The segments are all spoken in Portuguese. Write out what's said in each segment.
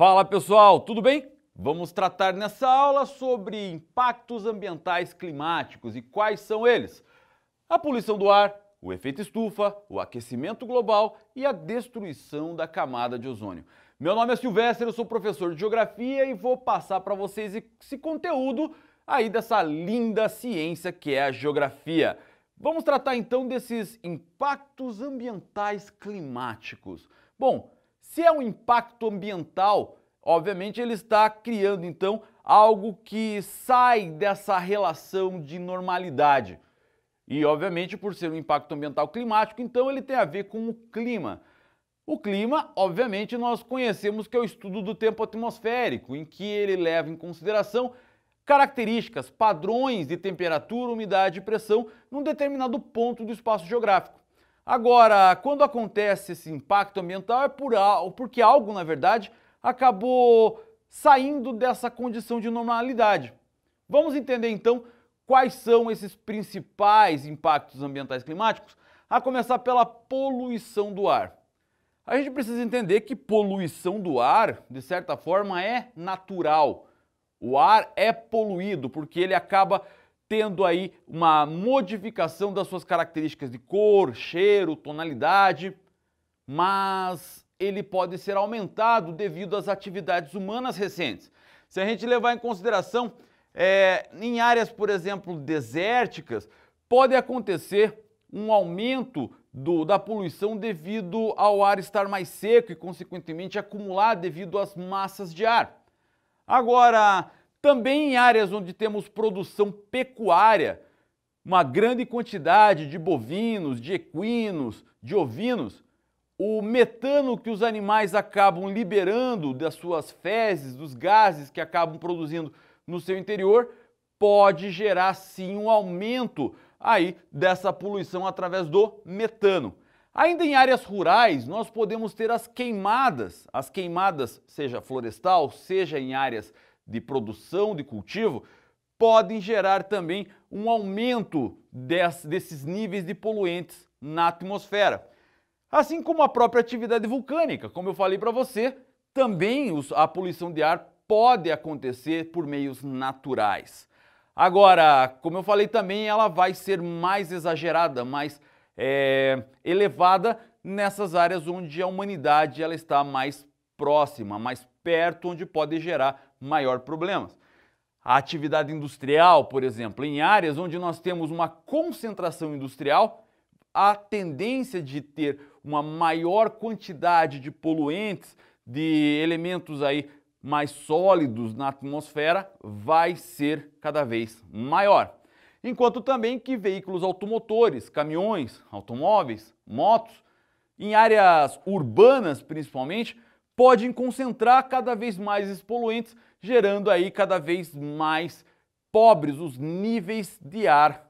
Fala pessoal, tudo bem? Vamos tratar nessa aula sobre impactos ambientais climáticos e quais são eles: a poluição do ar, o efeito estufa, o aquecimento global e a destruição da camada de ozônio. Meu nome é Silvestre, eu sou professor de geografia e vou passar para vocês esse conteúdo aí dessa linda ciência que é a geografia. Vamos tratar então desses impactos ambientais climáticos. Bom, se é um impacto ambiental, obviamente ele está criando então algo que sai dessa relação de normalidade. E obviamente por ser um impacto ambiental climático, então ele tem a ver com o clima. O clima, obviamente, nós conhecemos que é o estudo do tempo atmosférico, em que ele leva em consideração características, padrões de temperatura, umidade e pressão num determinado ponto do espaço geográfico. Agora, quando acontece esse impacto ambiental é por, porque algo, na verdade, acabou saindo dessa condição de normalidade. Vamos entender então quais são esses principais impactos ambientais climáticos, a começar pela poluição do ar. A gente precisa entender que poluição do ar, de certa forma, é natural. O ar é poluído porque ele acaba tendo aí uma modificação das suas características de cor, cheiro, tonalidade, mas ele pode ser aumentado devido às atividades humanas recentes. Se a gente levar em consideração é, em áreas, por exemplo, desérticas, pode acontecer um aumento do, da poluição devido ao ar estar mais seco e, consequentemente, acumular devido às massas de ar. Agora, também em áreas onde temos produção pecuária, uma grande quantidade de bovinos, de equinos, de ovinos, o metano que os animais acabam liberando das suas fezes, dos gases que acabam produzindo no seu interior, pode gerar sim um aumento aí dessa poluição através do metano. Ainda em áreas rurais, nós podemos ter as queimadas, as queimadas seja florestal, seja em áreas de produção, de cultivo, podem gerar também um aumento desses níveis de poluentes na atmosfera. Assim como a própria atividade vulcânica, como eu falei para você, também os, a poluição de ar pode acontecer por meios naturais. Agora, como eu falei também, ela vai ser mais exagerada, mais é, elevada nessas áreas onde a humanidade ela está mais próxima, mais perto, onde pode gerar maior problemas. A atividade industrial, por exemplo, em áreas onde nós temos uma concentração industrial, a tendência de ter uma maior quantidade de poluentes, de elementos aí mais sólidos na atmosfera, vai ser cada vez maior. Enquanto também que veículos automotores, caminhões, automóveis, motos, em áreas urbanas principalmente, podem concentrar cada vez mais esses poluentes, gerando aí cada vez mais pobres os níveis de ar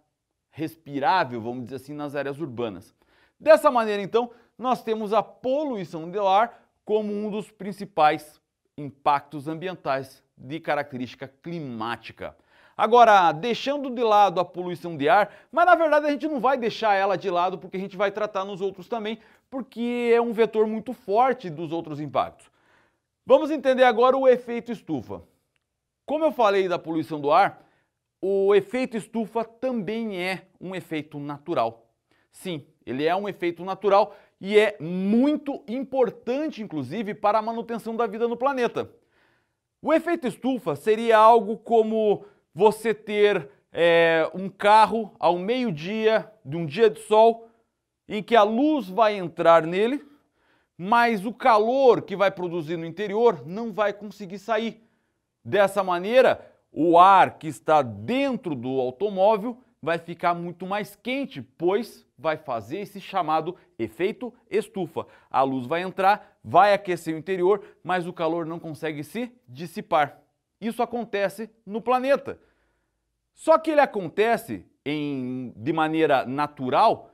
respirável, vamos dizer assim, nas áreas urbanas. Dessa maneira, então, nós temos a poluição do ar como um dos principais impactos ambientais de característica climática. Agora, deixando de lado a poluição de ar, mas na verdade a gente não vai deixar ela de lado porque a gente vai tratar nos outros também, porque é um vetor muito forte dos outros impactos. Vamos entender agora o efeito estufa. Como eu falei da poluição do ar, o efeito estufa também é um efeito natural. Sim, ele é um efeito natural e é muito importante, inclusive, para a manutenção da vida no planeta. O efeito estufa seria algo como você ter é, um carro ao meio-dia de um dia de sol em que a luz vai entrar nele, mas o calor que vai produzir no interior não vai conseguir sair. Dessa maneira, o ar que está dentro do automóvel vai ficar muito mais quente, pois vai fazer esse chamado efeito estufa. A luz vai entrar, vai aquecer o interior, mas o calor não consegue se dissipar. Isso acontece no planeta. Só que ele acontece em, de maneira natural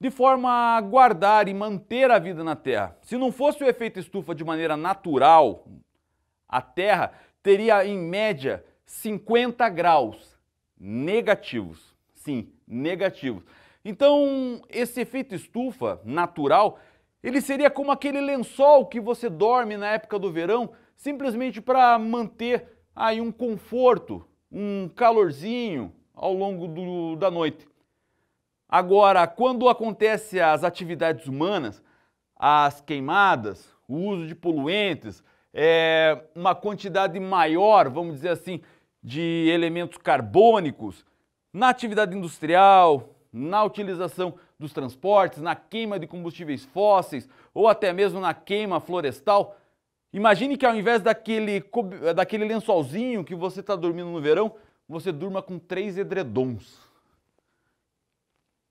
de forma a guardar e manter a vida na Terra. Se não fosse o efeito estufa de maneira natural, a Terra teria em média 50 graus negativos. Sim, negativos. Então, esse efeito estufa natural, ele seria como aquele lençol que você dorme na época do verão, simplesmente para manter aí um conforto, um calorzinho ao longo do, da noite. Agora, quando acontece as atividades humanas, as queimadas, o uso de poluentes, é, uma quantidade maior, vamos dizer assim, de elementos carbônicos na atividade industrial, na utilização dos transportes, na queima de combustíveis fósseis ou até mesmo na queima florestal. Imagine que ao invés daquele, daquele lençolzinho que você está dormindo no verão, você durma com três edredons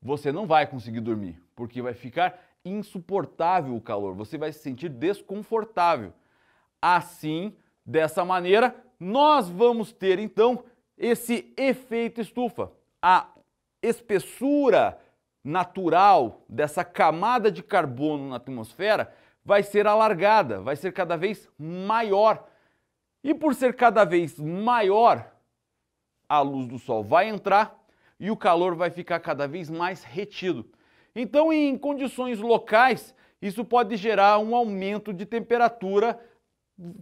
você não vai conseguir dormir, porque vai ficar insuportável o calor, você vai se sentir desconfortável. Assim, dessa maneira, nós vamos ter então esse efeito estufa, a espessura natural dessa camada de carbono na atmosfera vai ser alargada, vai ser cada vez maior. E por ser cada vez maior, a luz do sol vai entrar e o calor vai ficar cada vez mais retido. Então, em condições locais, isso pode gerar um aumento de temperatura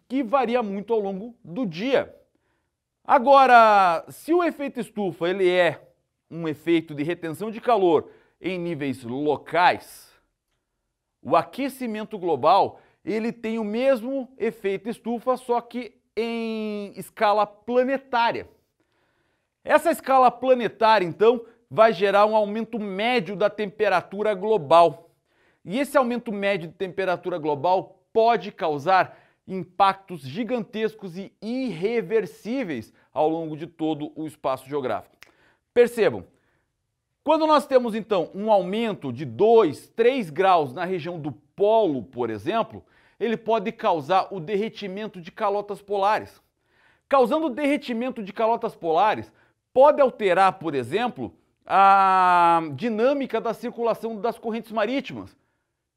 que varia muito ao longo do dia. Agora, se o efeito estufa ele é um efeito de retenção de calor em níveis locais, o aquecimento global ele tem o mesmo efeito estufa, só que em escala planetária. Essa escala planetária, então, vai gerar um aumento médio da temperatura global. E esse aumento médio de temperatura global pode causar impactos gigantescos e irreversíveis ao longo de todo o espaço geográfico. Percebam, quando nós temos então um aumento de 2, 3 graus na região do polo, por exemplo, ele pode causar o derretimento de calotas polares. Causando derretimento de calotas polares, pode alterar, por exemplo, a dinâmica da circulação das correntes marítimas,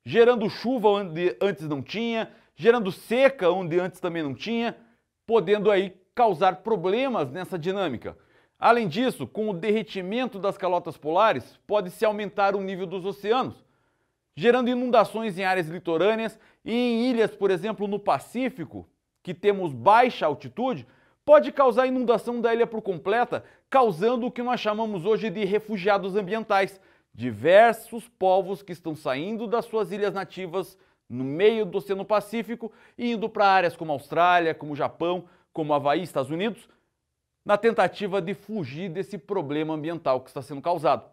gerando chuva onde antes não tinha, gerando seca onde antes também não tinha, podendo aí causar problemas nessa dinâmica. Além disso, com o derretimento das calotas polares, pode-se aumentar o nível dos oceanos, gerando inundações em áreas litorâneas e em ilhas, por exemplo, no Pacífico, que temos baixa altitude, pode causar inundação da ilha por completa, causando o que nós chamamos hoje de refugiados ambientais, diversos povos que estão saindo das suas ilhas nativas no meio do Oceano Pacífico e indo para áreas como Austrália, como Japão, como Havaí, Estados Unidos, na tentativa de fugir desse problema ambiental que está sendo causado.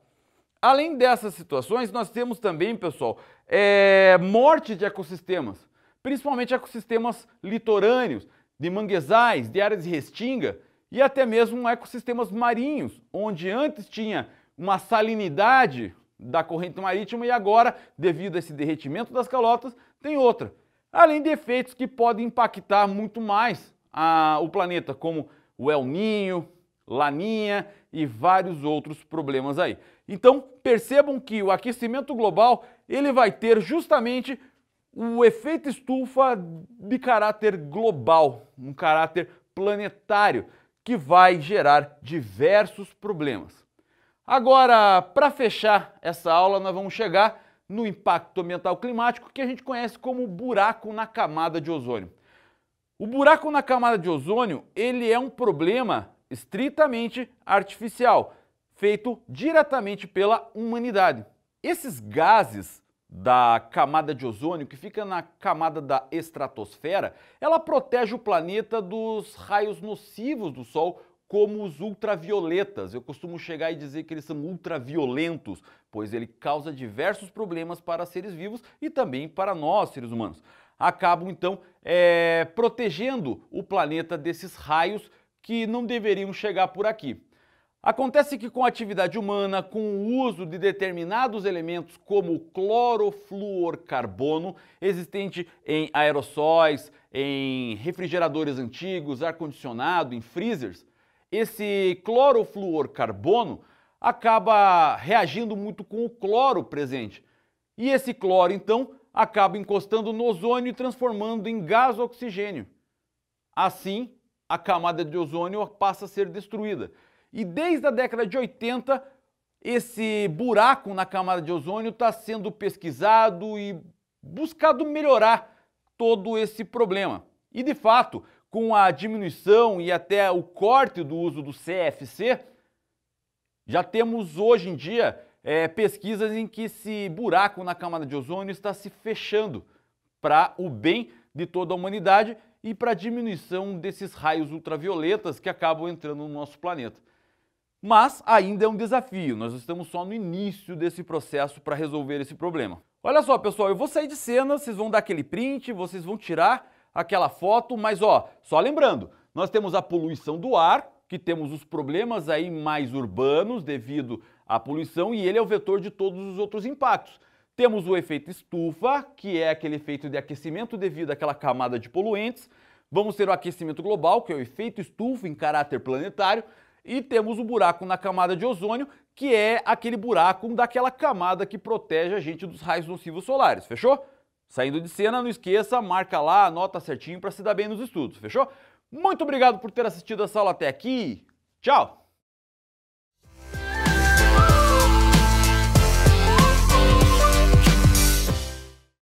Além dessas situações, nós temos também, pessoal, é, morte de ecossistemas, principalmente ecossistemas litorâneos, de manguezais, de áreas de restinga, e até mesmo ecossistemas marinhos, onde antes tinha uma salinidade da corrente marítima e agora, devido a esse derretimento das calotas, tem outra. Além de efeitos que podem impactar muito mais a, o planeta, como o El Ninho, Laninha e vários outros problemas aí. Então, percebam que o aquecimento global, ele vai ter justamente o efeito estufa de caráter global, um caráter planetário que vai gerar diversos problemas. Agora, para fechar essa aula, nós vamos chegar no impacto ambiental climático que a gente conhece como buraco na camada de ozônio. O buraco na camada de ozônio, ele é um problema estritamente artificial, feito diretamente pela humanidade. Esses gases da camada de ozônio, que fica na camada da estratosfera, ela protege o planeta dos raios nocivos do Sol, como os ultravioletas. Eu costumo chegar e dizer que eles são ultraviolentos, pois ele causa diversos problemas para seres vivos e também para nós, seres humanos. Acabam então é, protegendo o planeta desses raios que não deveriam chegar por aqui. Acontece que com a atividade humana, com o uso de determinados elementos como clorofluorcarbono, existente em aerossóis, em refrigeradores antigos, ar-condicionado, em freezers, esse clorofluorcarbono acaba reagindo muito com o cloro presente. E esse cloro, então, acaba encostando no ozônio e transformando em gás oxigênio. Assim, a camada de ozônio passa a ser destruída e desde a década de 80, esse buraco na camada de ozônio está sendo pesquisado e buscado melhorar todo esse problema. E de fato, com a diminuição e até o corte do uso do CFC, já temos hoje em dia é, pesquisas em que esse buraco na camada de ozônio está se fechando para o bem de toda a humanidade e para a diminuição desses raios ultravioletas que acabam entrando no nosso planeta. Mas ainda é um desafio, nós estamos só no início desse processo para resolver esse problema. Olha só, pessoal, eu vou sair de cena, vocês vão dar aquele print, vocês vão tirar aquela foto, mas ó, só lembrando, nós temos a poluição do ar, que temos os problemas aí mais urbanos devido à poluição e ele é o vetor de todos os outros impactos. Temos o efeito estufa, que é aquele efeito de aquecimento devido àquela camada de poluentes. Vamos ter o aquecimento global, que é o efeito estufa em caráter planetário. E temos o buraco na camada de ozônio, que é aquele buraco daquela camada que protege a gente dos raios nocivos solares, fechou? Saindo de cena, não esqueça, marca lá, anota certinho para se dar bem nos estudos, fechou? Muito obrigado por ter assistido essa aula até aqui. Tchau!